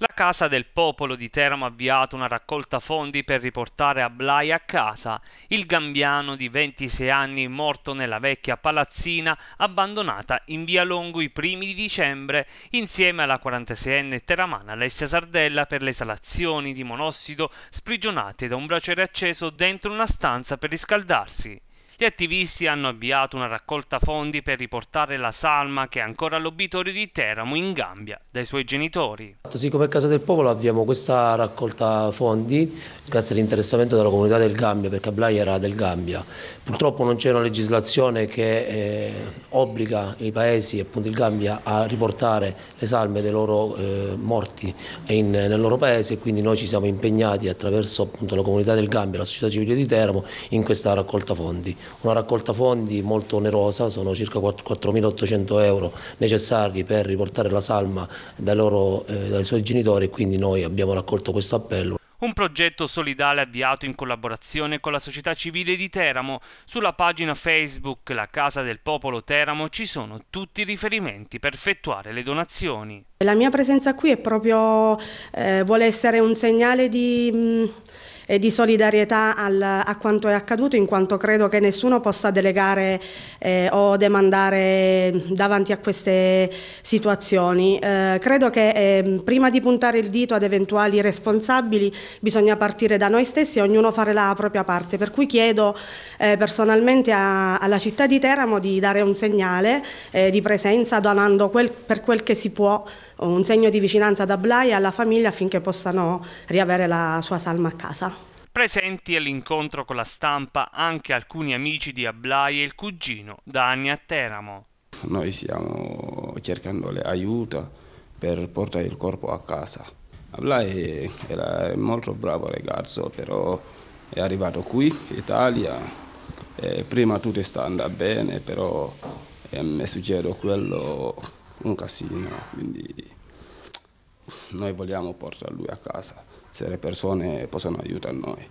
La Casa del Popolo di Teramo ha avviato una raccolta fondi per riportare a Blai a casa il gambiano di 26 anni morto nella vecchia palazzina abbandonata in via Longo i primi di dicembre insieme alla 46enne teramana Alessia Sardella per le esalazioni di monossido sprigionate da un braciere acceso dentro una stanza per riscaldarsi. Gli attivisti hanno avviato una raccolta fondi per riportare la salma che è ancora all'obitorio di Teramo in Gambia dai suoi genitori. Siccome come Casa del Popolo avviamo questa raccolta fondi grazie all'interessamento della comunità del Gambia perché Blai era del Gambia. Purtroppo non c'è una legislazione che eh, obbliga i paesi, appunto il Gambia, a riportare le salme dei loro eh, morti in, nel loro paese e quindi noi ci siamo impegnati attraverso appunto, la comunità del Gambia, la società civile di Teramo in questa raccolta fondi una raccolta fondi molto onerosa, sono circa 4.800 euro necessari per riportare la salma dai, loro, eh, dai suoi genitori e quindi noi abbiamo raccolto questo appello. Un progetto solidale avviato in collaborazione con la società civile di Teramo. Sulla pagina Facebook La Casa del Popolo Teramo ci sono tutti i riferimenti per effettuare le donazioni. La mia presenza qui è proprio, eh, vuole essere un segnale di... Mh, mm, eh, di solidarietà al, a quanto è accaduto, in quanto credo che nessuno possa delegare eh, o demandare davanti a queste situazioni. Eh, credo che eh, prima di puntare il dito ad eventuali responsabili bisogna partire da noi stessi e ognuno fare la propria parte, per cui chiedo eh, personalmente a, alla città di Teramo di dare un segnale eh, di presenza donando quel, per quel che si può un segno di vicinanza ad Ablai e alla famiglia affinché possano riavere la sua salma a casa. Presenti all'incontro con la stampa anche alcuni amici di Ablai e il cugino, Dani a Teramo. Noi stiamo cercando l'aiuto per portare il corpo a casa. Ablai era un molto bravo ragazzo, però è arrivato qui, in Italia, prima tutto sta andando bene, però eh, mi succede quello un casino, quindi noi vogliamo portare lui a casa, se le persone possono aiutare noi.